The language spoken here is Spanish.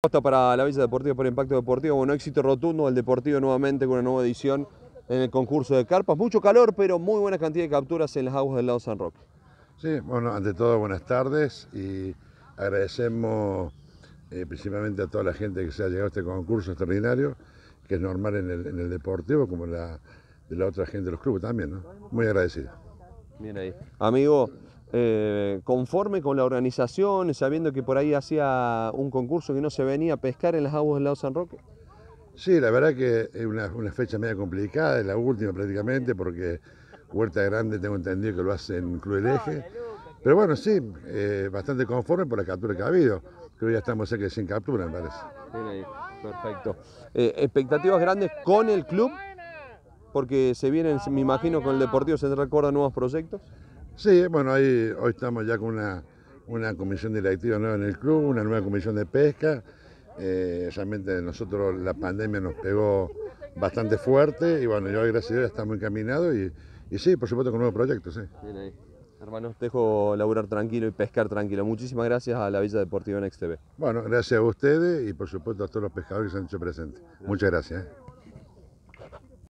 Costa para la Villa Deportiva por Impacto Deportivo. Bueno, éxito rotundo el Deportivo nuevamente con una nueva edición en el concurso de carpas. Mucho calor, pero muy buena cantidad de capturas en las aguas del lado San Roque. Sí, bueno, ante todo buenas tardes y agradecemos eh, principalmente a toda la gente que se ha llegado a este concurso extraordinario, que es normal en el, Deportivo como la, de la otra gente de los clubes también, ¿no? Muy agradecido. Bien ahí. Amigo, eh, conforme con la organización, sabiendo que por ahí hacía un concurso que no se venía a pescar en las aguas del lado San Roque? Sí, la verdad que es una, fecha media complicada, es la última prácticamente, porque Huerta Grande tengo entendido que lo hace en Club El Eje. Pero bueno, sí, eh, bastante conforme por la captura que ha habido. Creo que ya estamos cerca de 100 capturas, me parece. perfecto. Eh, expectativas grandes con el club, porque se vienen, ah, me imagino, con el Deportivo Central Córdoba nuevos proyectos. Sí, bueno, ahí, hoy estamos ya con una, comisión directiva nueva en el club, una nueva comisión de pesca. Eh, realmente nosotros la pandemia nos pegó bastante fuerte y bueno, yo gracias a Dios ya estamos encaminados y, sí, por supuesto con nuevos proyectos, sí. Bien ahí. Hermanos, dejo laburar tranquilo y pescar tranquilo. Muchísimas gracias a la Villa Deportiva Next TV. Bueno, gracias a ustedes y por supuesto a todos los pescadores que se han hecho presentes. Muchas gracias. ¿eh?